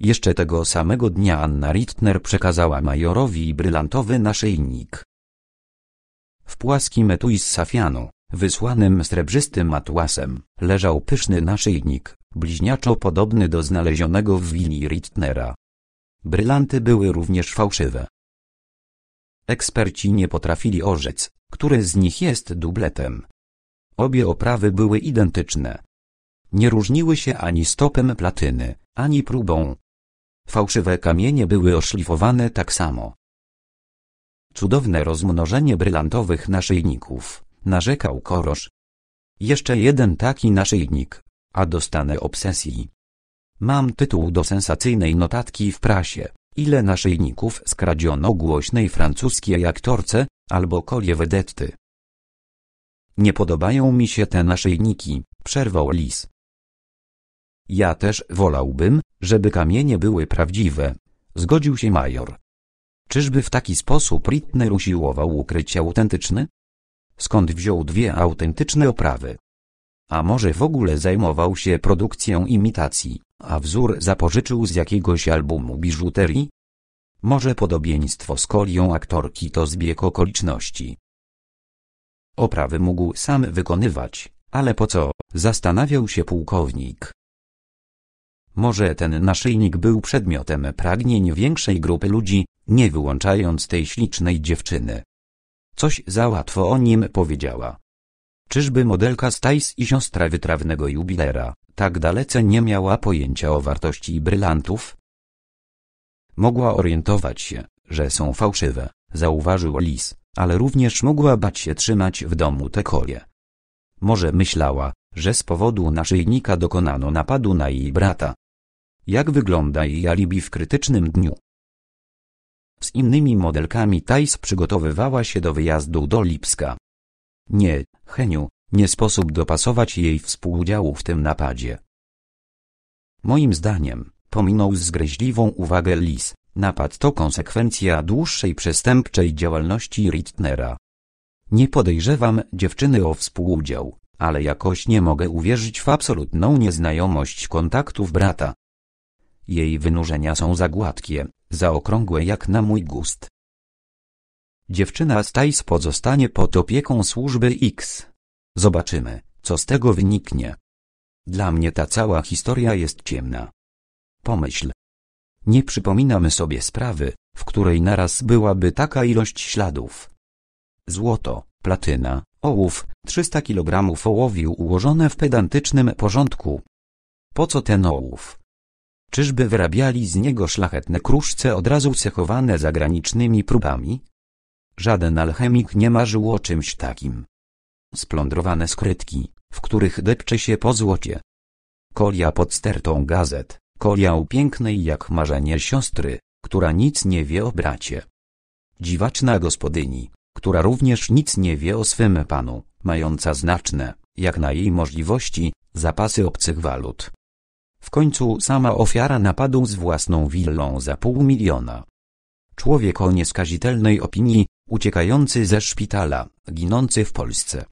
Jeszcze tego samego dnia Anna Rittner przekazała majorowi brylantowy naszyjnik. W płaskim etui z safianu, wysłanym srebrzystym atłasem, leżał pyszny naszyjnik, bliźniaczo podobny do znalezionego w willi Rittnera. Brylanty były również fałszywe. Eksperci nie potrafili orzec, który z nich jest dubletem. Obie oprawy były identyczne. Nie różniły się ani stopem platyny, ani próbą, Fałszywe kamienie były oszlifowane tak samo. Cudowne rozmnożenie brylantowych naszyjników, narzekał Korosz. Jeszcze jeden taki naszyjnik, a dostanę obsesji. Mam tytuł do sensacyjnej notatki w prasie. Ile naszyjników skradziono głośnej francuskiej aktorce, albo kolie wedetty. Nie podobają mi się te naszyjniki, przerwał lis. Ja też wolałbym, żeby kamienie były prawdziwe, zgodził się major. Czyżby w taki sposób Rittner usiłował ukryć autentyczny? Skąd wziął dwie autentyczne oprawy? A może w ogóle zajmował się produkcją imitacji, a wzór zapożyczył z jakiegoś albumu biżuterii? Może podobieństwo z kolią aktorki to zbieg okoliczności. Oprawy mógł sam wykonywać, ale po co, zastanawiał się pułkownik. Może ten naszyjnik był przedmiotem pragnień większej grupy ludzi, nie wyłączając tej ślicznej dziewczyny. Coś za łatwo o nim powiedziała. Czyżby modelka Stajs i siostra wytrawnego jubilera, tak dalece nie miała pojęcia o wartości brylantów? Mogła orientować się, że są fałszywe, zauważył Lis, ale również mogła bać się trzymać w domu te kolie. Może myślała, że z powodu naszyjnika dokonano napadu na jej brata, jak wygląda jej alibi w krytycznym dniu. Z innymi modelkami Tais przygotowywała się do wyjazdu do Lipska. Nie, Heniu, nie sposób dopasować jej współudziału w tym napadzie. Moim zdaniem, pominął zgryźliwą uwagę Lis, napad to konsekwencja dłuższej przestępczej działalności Rittnera. Nie podejrzewam dziewczyny o współudział, ale jakoś nie mogę uwierzyć w absolutną nieznajomość kontaktów brata. Jej wynurzenia są za gładkie, za okrągłe jak na mój gust. Dziewczyna Stajs pozostanie pod opieką służby X. Zobaczymy, co z tego wyniknie. Dla mnie ta cała historia jest ciemna. Pomyśl. Nie przypominamy sobie sprawy, w której naraz byłaby taka ilość śladów. Złoto, platyna, ołów, 300 kg ołowiu ułożone w pedantycznym porządku. Po co ten ołów? Czyżby wyrabiali z niego szlachetne kruszce od razu cechowane zagranicznymi próbami? Żaden alchemik nie marzył o czymś takim. Splądrowane skrytki, w których depcze się po złocie. Kolia pod stertą gazet, kolia u pięknej jak marzenie siostry, która nic nie wie o bracie. Dziwaczna gospodyni, która również nic nie wie o swym panu, mająca znaczne, jak na jej możliwości, zapasy obcych walut. W końcu sama ofiara napadu z własną willą za pół miliona. Człowiek o nieskazitelnej opinii, uciekający ze szpitala, ginący w Polsce.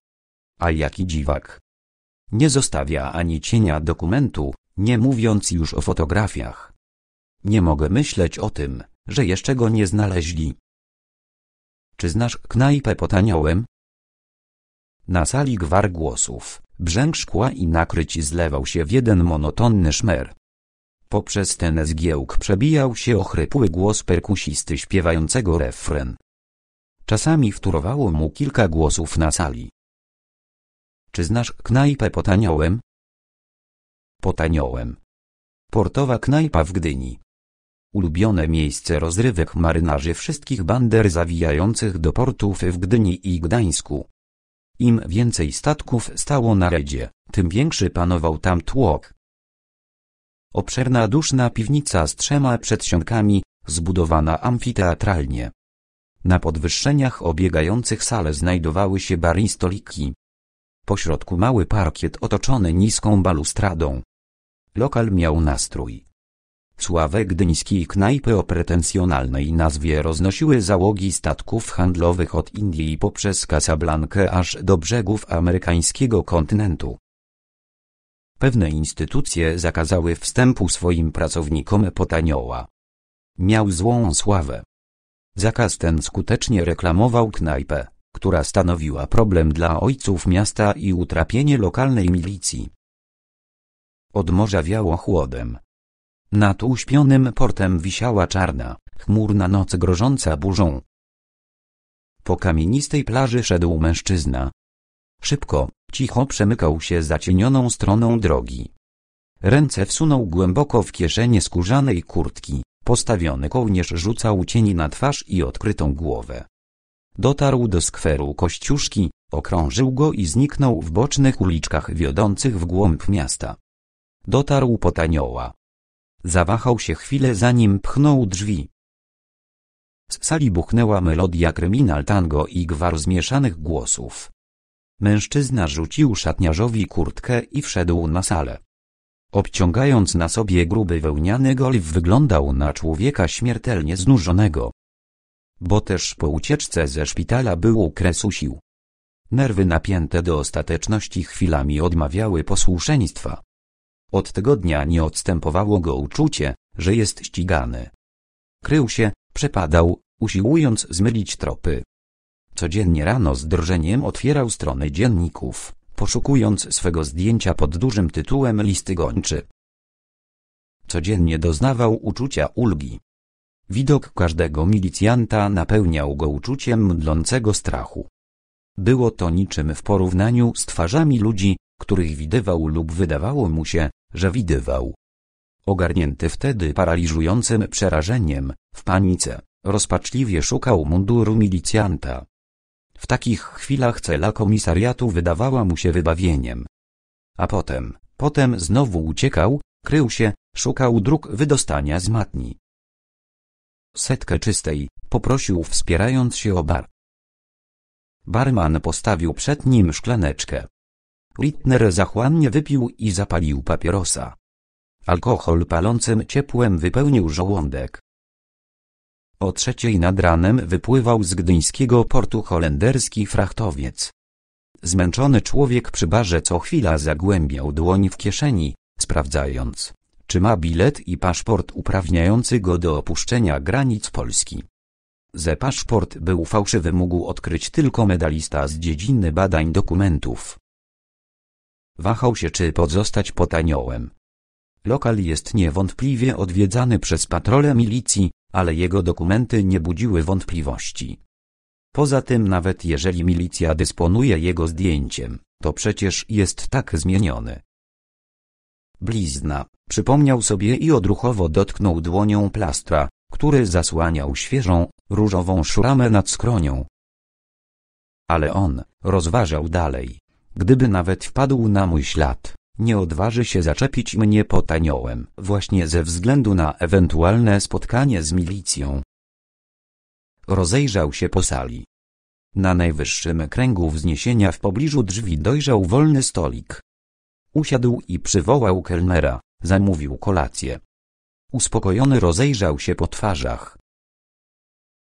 A jaki dziwak. Nie zostawia ani cienia dokumentu, nie mówiąc już o fotografiach. Nie mogę myśleć o tym, że jeszcze go nie znaleźli. Czy znasz knajpę potaniałem? Na sali gwar głosów. Brzęk szkła i nakryć zlewał się w jeden monotonny szmer. Poprzez ten zgiełk przebijał się ochrypły głos perkusisty śpiewającego refren. Czasami wtórowało mu kilka głosów na sali. Czy znasz knajpę Potaniołem? Potaniołem. Portowa knajpa w Gdyni. Ulubione miejsce rozrywek marynarzy wszystkich bander zawijających do portów w Gdyni i Gdańsku. Im więcej statków stało na redzie, tym większy panował tam tłok. Obszerna duszna piwnica z trzema przedsionkami, zbudowana amfiteatralnie. Na podwyższeniach obiegających salę znajdowały się bary i stoliki. Pośrodku mały parkiet otoczony niską balustradą. Lokal miał nastrój Sławę gdyńskiej knajpy o pretensjonalnej nazwie roznosiły załogi statków handlowych od Indii poprzez Casablankę aż do brzegów amerykańskiego kontynentu. Pewne instytucje zakazały wstępu swoim pracownikom potanioła. Miał złą sławę. Zakaz ten skutecznie reklamował knajpę, która stanowiła problem dla ojców miasta i utrapienie lokalnej milicji. Od morza wiało chłodem nad uśpionym portem wisiała czarna, chmurna noc grożąca burzą. Po kamienistej plaży szedł mężczyzna. Szybko, cicho przemykał się zacienioną stroną drogi. Ręce wsunął głęboko w kieszenie skórzanej kurtki, postawiony kołnierz rzucał cieni na twarz i odkrytą głowę. Dotarł do skweru Kościuszki, okrążył go i zniknął w bocznych uliczkach wiodących w głąb miasta. Dotarł pod anioła, Zawahał się chwilę zanim pchnął drzwi. Z sali buchnęła melodia kryminal tango i gwar zmieszanych głosów. Mężczyzna rzucił szatniarzowi kurtkę i wszedł na salę. Obciągając na sobie gruby wełniany golf wyglądał na człowieka śmiertelnie znużonego. Bo też po ucieczce ze szpitala był kresu sił. Nerwy napięte do ostateczności chwilami odmawiały posłuszeństwa. Od tego dnia nie odstępowało go uczucie, że jest ścigany. Krył się, przepadał, usiłując zmylić tropy. Codziennie rano z drżeniem otwierał strony dzienników, poszukując swego zdjęcia pod dużym tytułem listy gończy. Codziennie doznawał uczucia ulgi. Widok każdego milicjanta napełniał go uczuciem mdlącego strachu. Było to niczym w porównaniu z twarzami ludzi, których widywał lub wydawało mu się, że widywał. Ogarnięty wtedy paraliżującym przerażeniem, w panice, rozpaczliwie szukał munduru milicjanta. W takich chwilach cela komisariatu wydawała mu się wybawieniem. A potem, potem znowu uciekał, krył się, szukał dróg wydostania z matni. Setkę czystej, poprosił wspierając się o bar. Barman postawił przed nim szklaneczkę. Ritner zachłannie wypił i zapalił papierosa. Alkohol palącym ciepłem wypełnił żołądek. O trzeciej nad ranem wypływał z gdyńskiego portu holenderski frachtowiec. Zmęczony człowiek przy barze co chwila zagłębiał dłoń w kieszeni, sprawdzając, czy ma bilet i paszport uprawniający go do opuszczenia granic Polski. Ze paszport był fałszywy mógł odkryć tylko medalista z dziedziny badań dokumentów. Wahał się czy pozostać pod aniołem. Lokal jest niewątpliwie odwiedzany przez patrole milicji, ale jego dokumenty nie budziły wątpliwości. Poza tym nawet jeżeli milicja dysponuje jego zdjęciem, to przecież jest tak zmieniony. Blizna, przypomniał sobie i odruchowo dotknął dłonią plastra, który zasłaniał świeżą, różową szuramę nad skronią. Ale on rozważał dalej. Gdyby nawet wpadł na mój ślad, nie odważy się zaczepić mnie pod aniołem właśnie ze względu na ewentualne spotkanie z milicją. Rozejrzał się po sali. Na najwyższym kręgu wzniesienia w pobliżu drzwi dojrzał wolny stolik. Usiadł i przywołał kelnera, zamówił kolację. Uspokojony rozejrzał się po twarzach.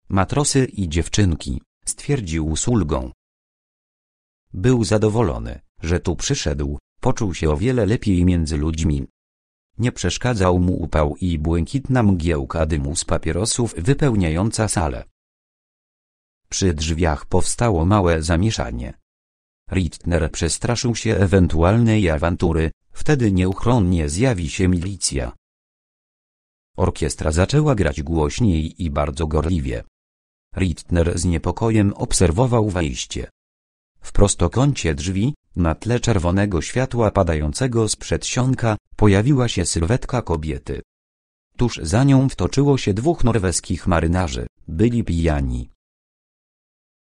Matrosy i dziewczynki, stwierdził z ulgą, był zadowolony, że tu przyszedł, poczuł się o wiele lepiej między ludźmi. Nie przeszkadzał mu upał i błękitna mgiełka dymu z papierosów wypełniająca salę. Przy drzwiach powstało małe zamieszanie. Rittner przestraszył się ewentualnej awantury, wtedy nieuchronnie zjawi się milicja. Orkiestra zaczęła grać głośniej i bardzo gorliwie. Rittner z niepokojem obserwował wejście. W prostokącie drzwi, na tle czerwonego światła padającego z przedsionka, pojawiła się sylwetka kobiety. Tuż za nią wtoczyło się dwóch norweskich marynarzy, byli pijani.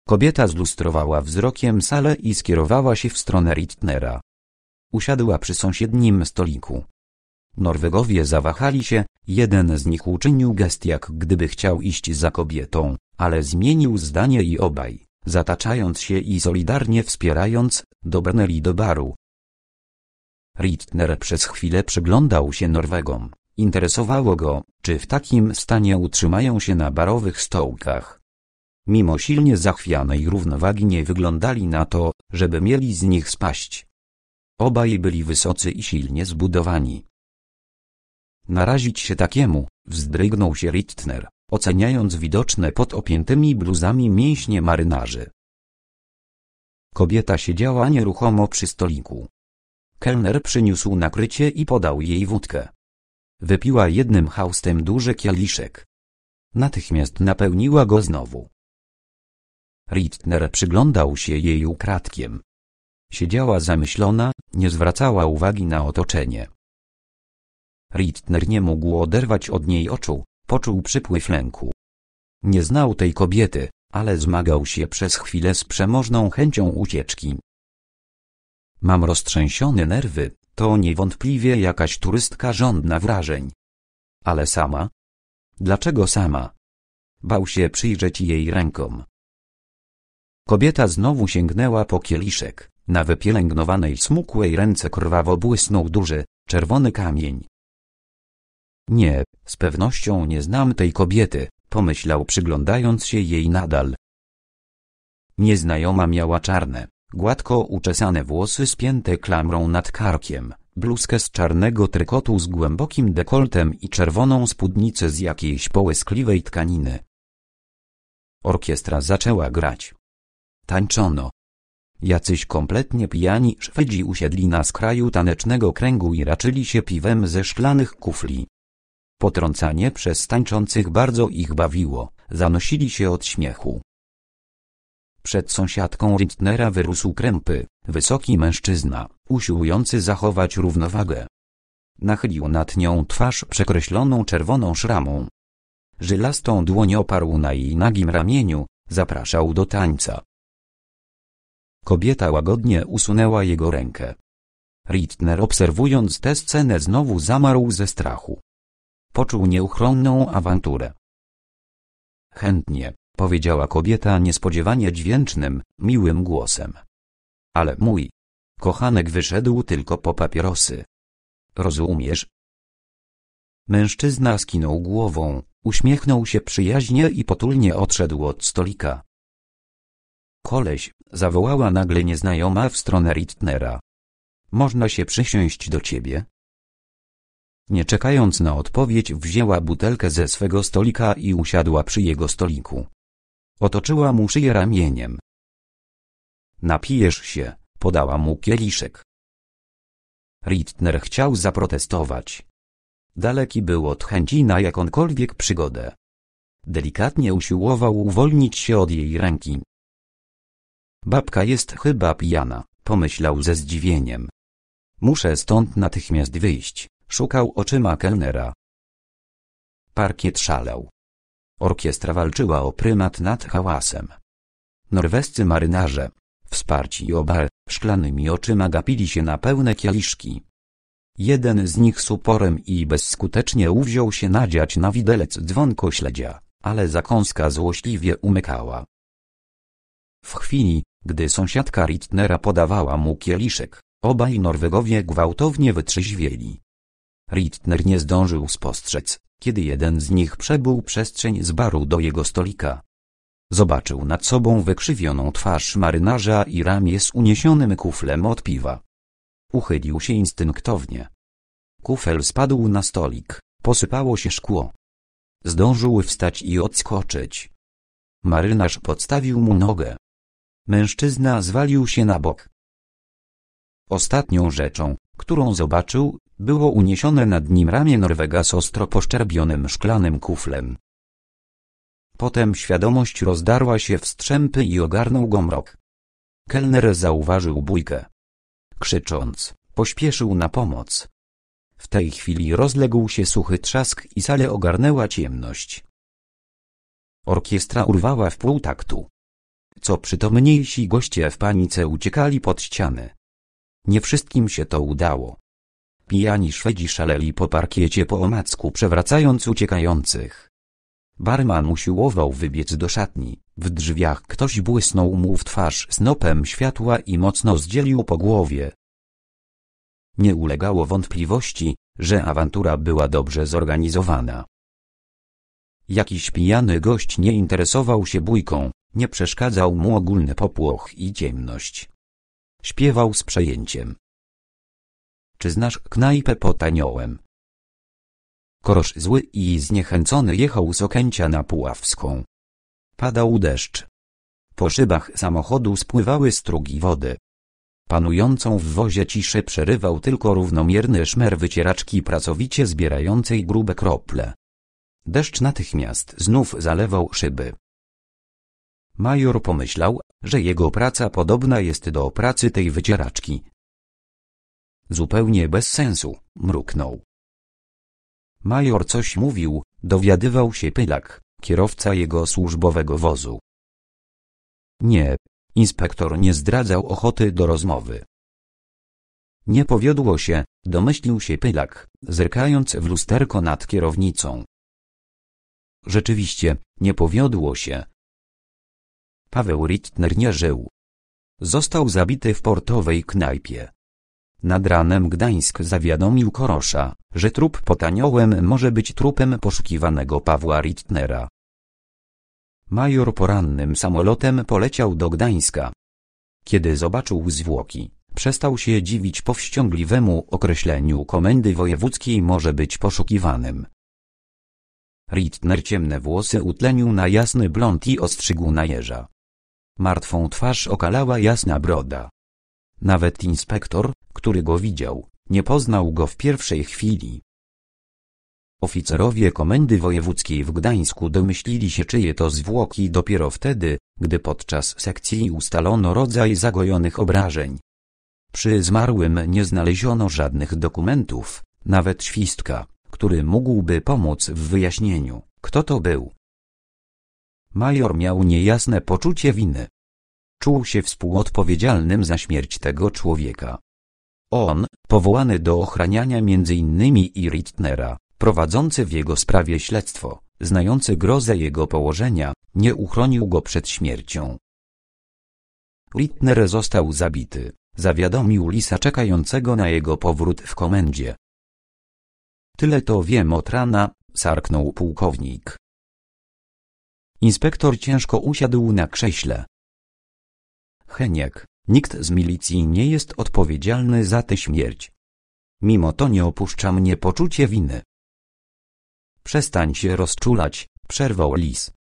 Kobieta zlustrowała wzrokiem salę i skierowała się w stronę Rittnera. Usiadła przy sąsiednim stoliku. Norwegowie zawahali się, jeden z nich uczynił gest jak gdyby chciał iść za kobietą, ale zmienił zdanie i obaj zataczając się i solidarnie wspierając, dobrnęli do baru. Rittner przez chwilę przyglądał się Norwegom. Interesowało go, czy w takim stanie utrzymają się na barowych stołkach. Mimo silnie zachwianej równowagi nie wyglądali na to, żeby mieli z nich spaść. Obaj byli wysocy i silnie zbudowani. Narazić się takiemu, wzdrygnął się Rittner, oceniając widoczne pod opiętymi bluzami mięśnie marynarzy. Kobieta siedziała nieruchomo przy stoliku. Kelner przyniósł nakrycie i podał jej wódkę. Wypiła jednym haustem duży kieliszek. Natychmiast napełniła go znowu. Rittner przyglądał się jej ukradkiem. Siedziała zamyślona, nie zwracała uwagi na otoczenie. Rittner nie mógł oderwać od niej oczu, Poczuł przypływ lęku. Nie znał tej kobiety, ale zmagał się przez chwilę z przemożną chęcią ucieczki. Mam roztrzęsione nerwy, to niewątpliwie jakaś turystka żądna wrażeń. Ale sama? Dlaczego sama? Bał się przyjrzeć jej rękom. Kobieta znowu sięgnęła po kieliszek. Na wypielęgnowanej smukłej ręce krwawo błysnął duży, czerwony kamień. Nie, z pewnością nie znam tej kobiety, pomyślał przyglądając się jej nadal. Nieznajoma miała czarne, gładko uczesane włosy spięte klamrą nad karkiem, bluzkę z czarnego trykotu z głębokim dekoltem i czerwoną spódnicę z jakiejś połyskliwej tkaniny. Orkiestra zaczęła grać. Tańczono. Jacyś kompletnie pijani Szwedzi usiedli na skraju tanecznego kręgu i raczyli się piwem ze szklanych kufli. Potrącanie przez tańczących bardzo ich bawiło, zanosili się od śmiechu. Przed sąsiadką Rintnera wyrósł krępy, wysoki mężczyzna, usiłujący zachować równowagę. Nachylił nad nią twarz przekreśloną czerwoną szramą. Żylastą dłoń oparł na jej nagim ramieniu, zapraszał do tańca. Kobieta łagodnie usunęła jego rękę. Rittner obserwując tę scenę znowu zamarł ze strachu. Poczuł nieuchronną awanturę. Chętnie, powiedziała kobieta niespodziewanie dźwięcznym, miłym głosem. Ale mój kochanek wyszedł tylko po papierosy. Rozumiesz? Mężczyzna skinął głową, uśmiechnął się przyjaźnie i potulnie odszedł od stolika. Koleś, zawołała nagle nieznajoma w stronę Rittnera. Można się przysiąść do ciebie? Nie czekając na odpowiedź wzięła butelkę ze swego stolika i usiadła przy jego stoliku. Otoczyła mu szyję ramieniem. Napijesz się, podała mu kieliszek. Rittner chciał zaprotestować. Daleki był od chęci na jakąkolwiek przygodę. Delikatnie usiłował uwolnić się od jej ręki. Babka jest chyba pijana, pomyślał ze zdziwieniem. Muszę stąd natychmiast wyjść. Szukał oczyma kelnera. Parkiet szalał. Orkiestra walczyła o prymat nad hałasem. Norwescy marynarze, wsparci obal, szklanymi oczyma gapili się na pełne kieliszki. Jeden z nich z uporem i bezskutecznie uwziął się nadziać na widelec dzwonko śledzia, ale zakąska złośliwie umykała. W chwili, gdy sąsiadka Rittnera podawała mu kieliszek, obaj Norwegowie gwałtownie wytrzeźwieli. Richtner nie zdążył spostrzec, kiedy jeden z nich przebył przestrzeń z baru do jego stolika. Zobaczył nad sobą wykrzywioną twarz marynarza i ramię z uniesionym kuflem od piwa. Uchylił się instynktownie. Kufel spadł na stolik, posypało się szkło. Zdążył wstać i odskoczyć. Marynarz podstawił mu nogę. Mężczyzna zwalił się na bok. Ostatnią rzeczą, którą zobaczył, było uniesione nad nim ramię Norwega z ostro poszczerbionym szklanym kuflem. Potem świadomość rozdarła się w strzępy i ogarnął go mrok. Kelner zauważył bójkę. Krzycząc, pośpieszył na pomoc. W tej chwili rozległ się suchy trzask i salę ogarnęła ciemność. Orkiestra urwała w pół taktu. Co przytomniejsi goście w panice uciekali pod ściany. Nie wszystkim się to udało. Pijani Szwedzi szaleli po parkiecie po omacku przewracając uciekających. Barman usiłował wybiec do szatni, w drzwiach ktoś błysnął mu w twarz snopem światła i mocno zdzielił po głowie. Nie ulegało wątpliwości, że awantura była dobrze zorganizowana. Jakiś pijany gość nie interesował się bójką, nie przeszkadzał mu ogólny popłoch i ciemność. Śpiewał z przejęciem. Czy znasz knajpę pod aniołem? Korosz zły i zniechęcony jechał z Okęcia na Puławską. Padał deszcz. Po szybach samochodu spływały strugi wody. Panującą w wozie ciszę przerywał tylko równomierny szmer wycieraczki pracowicie zbierającej grube krople. Deszcz natychmiast znów zalewał szyby. Major pomyślał, że jego praca podobna jest do pracy tej wycieraczki, Zupełnie bez sensu, mruknął. Major coś mówił, dowiadywał się Pylak, kierowca jego służbowego wozu. Nie, inspektor nie zdradzał ochoty do rozmowy. Nie powiodło się, domyślił się Pylak, zerkając w lusterko nad kierownicą. Rzeczywiście, nie powiodło się. Paweł Rittner nie żył. Został zabity w portowej knajpie. Nad ranem Gdańsk zawiadomił Korosza, że trup pod aniołem może być trupem poszukiwanego Pawła Rittnera. Major porannym samolotem poleciał do Gdańska. Kiedy zobaczył zwłoki, przestał się dziwić powściągliwemu określeniu komendy wojewódzkiej może być poszukiwanym. Rittner ciemne włosy utlenił na jasny blond i ostrzygł na jeża. Martwą twarz okalała jasna broda, nawet inspektor, który go widział, nie poznał go w pierwszej chwili. Oficerowie Komendy Wojewódzkiej w Gdańsku domyślili się czyje to zwłoki dopiero wtedy, gdy podczas sekcji ustalono rodzaj zagojonych obrażeń. Przy zmarłym nie znaleziono żadnych dokumentów, nawet świstka, który mógłby pomóc w wyjaśnieniu, kto to był. Major miał niejasne poczucie winy czuł się współodpowiedzialnym za śmierć tego człowieka. On, powołany do ochraniania m.in. i Rittnera, prowadzący w jego sprawie śledztwo, znający grozę jego położenia, nie uchronił go przed śmiercią. Rittner został zabity, zawiadomił Lisa czekającego na jego powrót w komendzie. Tyle to wiem od rana, sarknął pułkownik. Inspektor ciężko usiadł na krześle. Heniek, nikt z milicji nie jest odpowiedzialny za tę śmierć. Mimo to nie opuszcza mnie poczucie winy. Przestań się rozczulać, przerwał lis.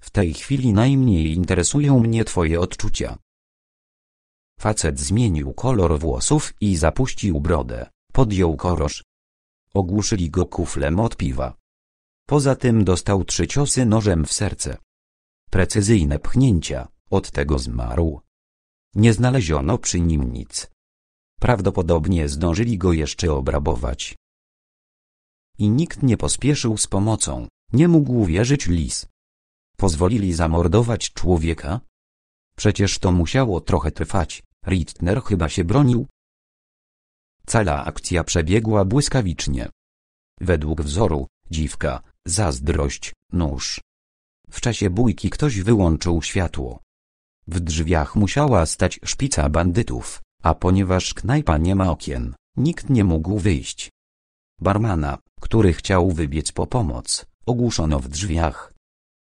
W tej chwili najmniej interesują mnie twoje odczucia. Facet zmienił kolor włosów i zapuścił brodę, podjął korosz. Ogłuszyli go kuflem od piwa. Poza tym dostał trzy ciosy nożem w serce. Precyzyjne pchnięcia, od tego zmarł. Nie znaleziono przy nim nic. Prawdopodobnie zdążyli go jeszcze obrabować. I nikt nie pospieszył z pomocą, nie mógł wierzyć lis. Pozwolili zamordować człowieka? Przecież to musiało trochę trwać, Rittner chyba się bronił. Cała akcja przebiegła błyskawicznie. Według wzoru, dziwka, zazdrość, nóż. W czasie bójki ktoś wyłączył światło. W drzwiach musiała stać szpica bandytów, a ponieważ knajpa nie ma okien, nikt nie mógł wyjść. Barmana, który chciał wybiec po pomoc, ogłuszono w drzwiach.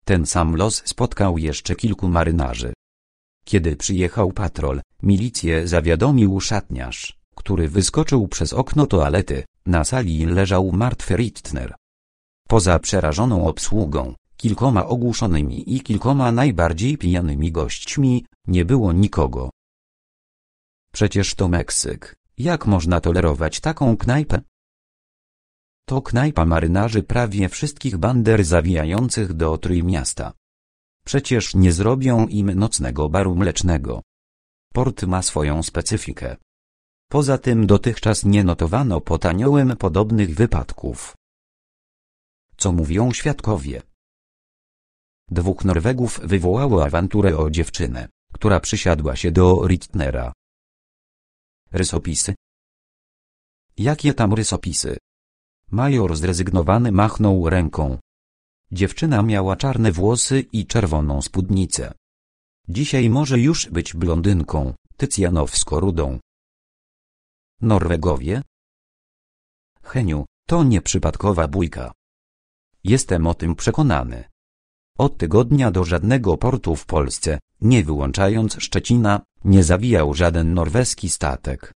Ten sam los spotkał jeszcze kilku marynarzy. Kiedy przyjechał patrol, milicję zawiadomił szatniarz, który wyskoczył przez okno toalety, na sali leżał martwy Rittner. Poza przerażoną obsługą, kilkoma ogłuszonymi i kilkoma najbardziej pijanymi gośćmi, nie było nikogo. Przecież to Meksyk, jak można tolerować taką knajpę? To knajpa marynarzy prawie wszystkich bander zawijających do Trójmiasta. Przecież nie zrobią im nocnego baru mlecznego. Port ma swoją specyfikę. Poza tym dotychczas nie notowano po taniołym podobnych wypadków. Co mówią świadkowie? Dwóch Norwegów wywołało awanturę o dziewczynę, która przysiadła się do Rittnera. Rysopisy Jakie tam rysopisy? Major zrezygnowany machnął ręką. Dziewczyna miała czarne włosy i czerwoną spódnicę. Dzisiaj może już być blondynką, tycjanowsko-rudą. Norwegowie? Heniu, to nieprzypadkowa bójka. Jestem o tym przekonany. Od tygodnia do żadnego portu w Polsce, nie wyłączając Szczecina, nie zawijał żaden norweski statek.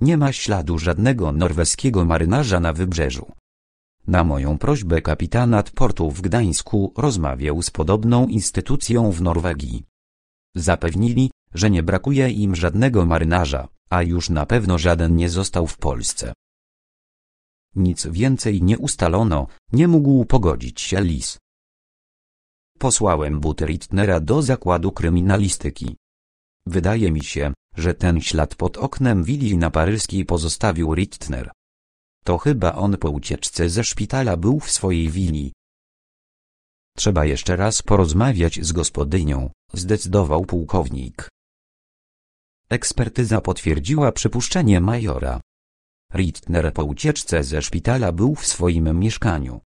Nie ma śladu żadnego norweskiego marynarza na wybrzeżu. Na moją prośbę kapitanat portu w Gdańsku rozmawiał z podobną instytucją w Norwegii. Zapewnili, że nie brakuje im żadnego marynarza, a już na pewno żaden nie został w Polsce. Nic więcej nie ustalono, nie mógł pogodzić się Lis. Posłałem Butrittnera do zakładu kryminalistyki. Wydaje mi się, że ten ślad pod oknem willi na paryskiej pozostawił Rittner. To chyba on po ucieczce ze szpitala był w swojej willi. Trzeba jeszcze raz porozmawiać z gospodynią, zdecydował pułkownik. Ekspertyza potwierdziła przypuszczenie majora. Rittner po ucieczce ze szpitala był w swoim mieszkaniu.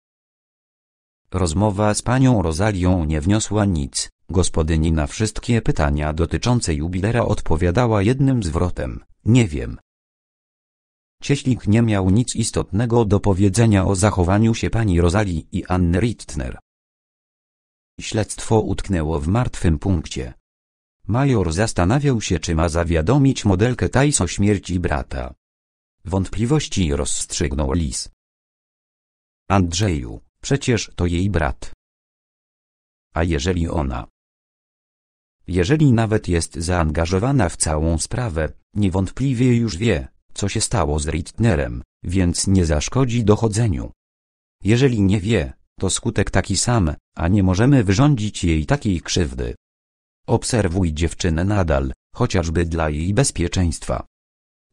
Rozmowa z panią Rozalią nie wniosła nic, gospodyni na wszystkie pytania dotyczące jubilera odpowiadała jednym zwrotem, nie wiem. Cieślik nie miał nic istotnego do powiedzenia o zachowaniu się pani Rozali i Anny Rittner. Śledztwo utknęło w martwym punkcie. Major zastanawiał się czy ma zawiadomić modelkę Tais o śmierci brata. Wątpliwości rozstrzygnął Lis. Andrzeju, Przecież to jej brat. A jeżeli ona? Jeżeli nawet jest zaangażowana w całą sprawę, niewątpliwie już wie, co się stało z Rittnerem, więc nie zaszkodzi dochodzeniu. Jeżeli nie wie, to skutek taki sam, a nie możemy wyrządzić jej takiej krzywdy. Obserwuj dziewczynę nadal, chociażby dla jej bezpieczeństwa.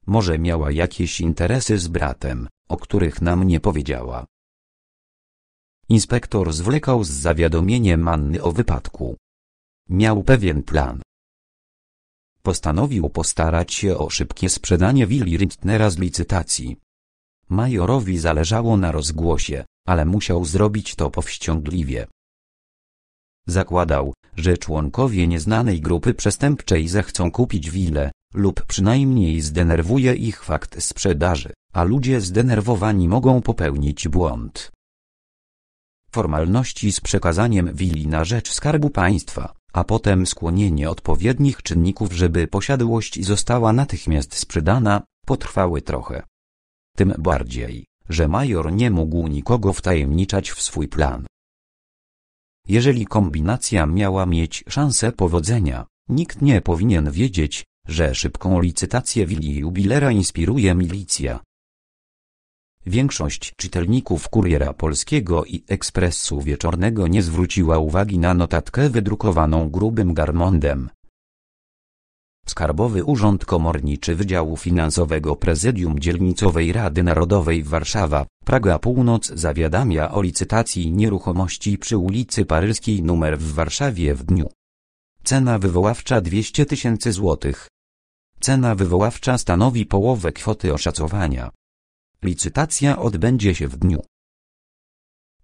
Może miała jakieś interesy z bratem, o których nam nie powiedziała. Inspektor zwlekał z zawiadomieniem Anny o wypadku. Miał pewien plan. Postanowił postarać się o szybkie sprzedanie willi Rintnera z licytacji. Majorowi zależało na rozgłosie, ale musiał zrobić to powściągliwie. Zakładał, że członkowie nieznanej grupy przestępczej zechcą kupić willę, lub przynajmniej zdenerwuje ich fakt sprzedaży, a ludzie zdenerwowani mogą popełnić błąd formalności z przekazaniem willi na rzecz Skarbu Państwa, a potem skłonienie odpowiednich czynników, żeby posiadłość została natychmiast sprzedana, potrwały trochę. Tym bardziej, że major nie mógł nikogo wtajemniczać w swój plan. Jeżeli kombinacja miała mieć szansę powodzenia, nikt nie powinien wiedzieć, że szybką licytację willi jubilera inspiruje milicja, Większość czytelników Kuriera Polskiego i Ekspresu Wieczornego nie zwróciła uwagi na notatkę wydrukowaną grubym garmondem. Skarbowy Urząd Komorniczy Wydziału Finansowego Prezydium Dzielnicowej Rady Narodowej Warszawa, Praga Północ zawiadamia o licytacji nieruchomości przy ulicy Paryskiej numer w Warszawie w dniu. Cena wywoławcza 200 tysięcy złotych. Cena wywoławcza stanowi połowę kwoty oszacowania. Licytacja odbędzie się w dniu.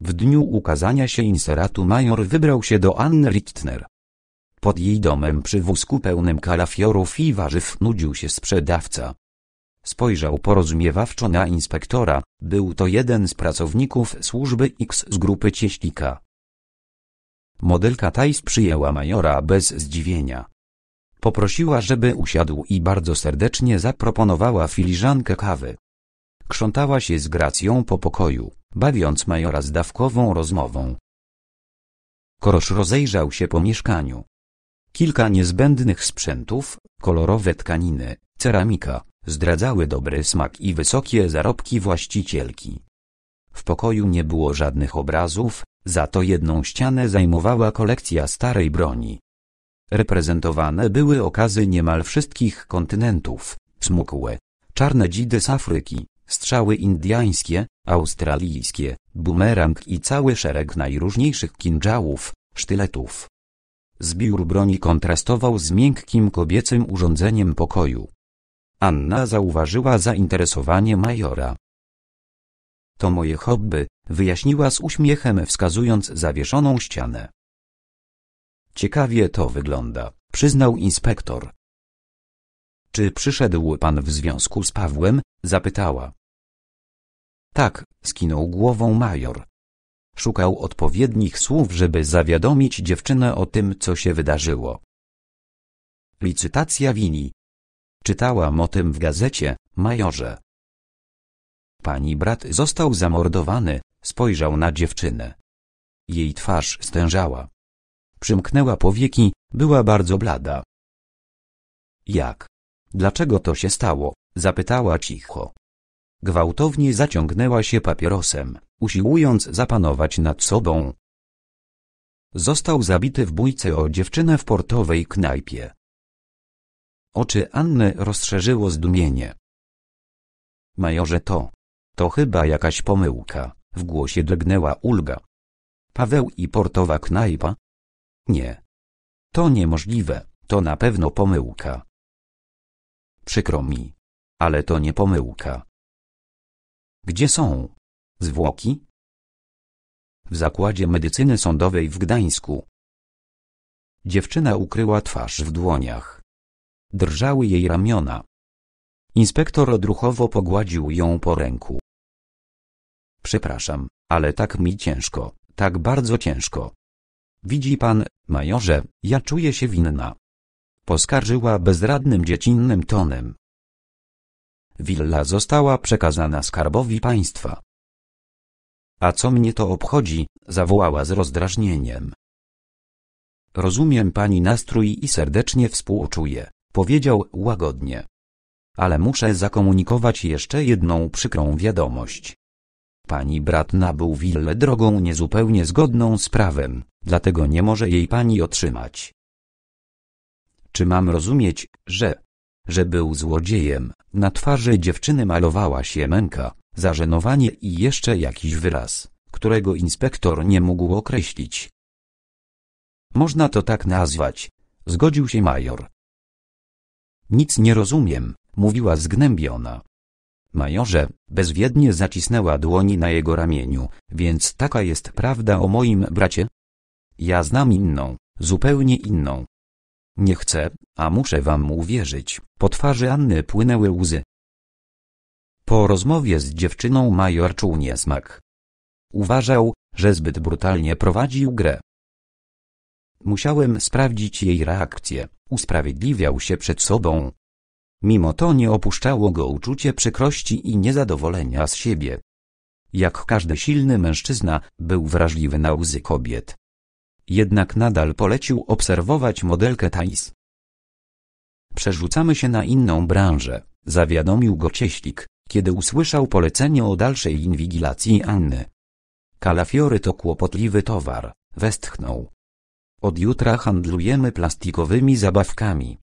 W dniu ukazania się inseratu major wybrał się do Anny Richtner. Pod jej domem przy wózku pełnym kalafiorów i warzyw nudził się sprzedawca. Spojrzał porozumiewawczo na inspektora, był to jeden z pracowników służby X z grupy Cieślika. Modelka Tajs przyjęła majora bez zdziwienia. Poprosiła, żeby usiadł i bardzo serdecznie zaproponowała filiżankę kawy. Krzątała się z gracją po pokoju, bawiąc majora zdawkową rozmową. Korosz rozejrzał się po mieszkaniu. Kilka niezbędnych sprzętów, kolorowe tkaniny, ceramika, zdradzały dobry smak i wysokie zarobki właścicielki. W pokoju nie było żadnych obrazów, za to jedną ścianę zajmowała kolekcja starej broni. Reprezentowane były okazy niemal wszystkich kontynentów, smukłe, czarne dzidy z Afryki, strzały indiańskie, australijskie, bumerang i cały szereg najróżniejszych kinżałów, sztyletów. Zbiór broni kontrastował z miękkim kobiecym urządzeniem pokoju. Anna zauważyła zainteresowanie majora. To moje hobby, wyjaśniła z uśmiechem wskazując zawieszoną ścianę. Ciekawie to wygląda, przyznał inspektor. Czy przyszedł pan w związku z Pawłem? zapytała. Tak, skinął głową major. Szukał odpowiednich słów, żeby zawiadomić dziewczynę o tym, co się wydarzyło. Licytacja wini. Czytałam o tym w gazecie, majorze. Pani brat został zamordowany, spojrzał na dziewczynę. Jej twarz stężała. Przymknęła powieki, była bardzo blada. Jak? Dlaczego to się stało? Zapytała cicho. Gwałtownie zaciągnęła się papierosem, usiłując zapanować nad sobą. Został zabity w bójce o dziewczynę w portowej knajpie. Oczy Anny rozszerzyło zdumienie. Majorze to, to chyba jakaś pomyłka, w głosie drgnęła ulga. Paweł i portowa knajpa? Nie. To niemożliwe, to na pewno pomyłka. Przykro mi, ale to nie pomyłka. Gdzie są zwłoki? W zakładzie medycyny sądowej w Gdańsku. Dziewczyna ukryła twarz w dłoniach. Drżały jej ramiona. Inspektor odruchowo pogładził ją po ręku. Przepraszam, ale tak mi ciężko, tak bardzo ciężko. Widzi pan, majorze, ja czuję się winna. Poskarżyła bezradnym dziecinnym tonem. Willa została przekazana skarbowi państwa. A co mnie to obchodzi, zawołała z rozdrażnieniem. Rozumiem pani nastrój i serdecznie współczuję, powiedział łagodnie. Ale muszę zakomunikować jeszcze jedną przykrą wiadomość. Pani brat nabył willę drogą niezupełnie zgodną z prawem, dlatego nie może jej pani otrzymać. Czy mam rozumieć, że że był złodziejem. Na twarzy dziewczyny malowała się męka, zażenowanie i jeszcze jakiś wyraz, którego inspektor nie mógł określić. Można to tak nazwać, zgodził się major. Nic nie rozumiem, mówiła zgnębiona. Majorze, bezwiednie zacisnęła dłoni na jego ramieniu, więc taka jest prawda o moim bracie? Ja znam inną, zupełnie inną. Nie chcę, a muszę wam uwierzyć. Po twarzy Anny płynęły łzy. Po rozmowie z dziewczyną major czuł niesmak. Uważał, że zbyt brutalnie prowadził grę. Musiałem sprawdzić jej reakcję, usprawiedliwiał się przed sobą. Mimo to nie opuszczało go uczucie przykrości i niezadowolenia z siebie. Jak każdy silny mężczyzna, był wrażliwy na łzy kobiet. Jednak nadal polecił obserwować modelkę Thais. Przerzucamy się na inną branżę, zawiadomił go cieślik, kiedy usłyszał polecenie o dalszej inwigilacji Anny. Kalafiory to kłopotliwy towar, westchnął. Od jutra handlujemy plastikowymi zabawkami.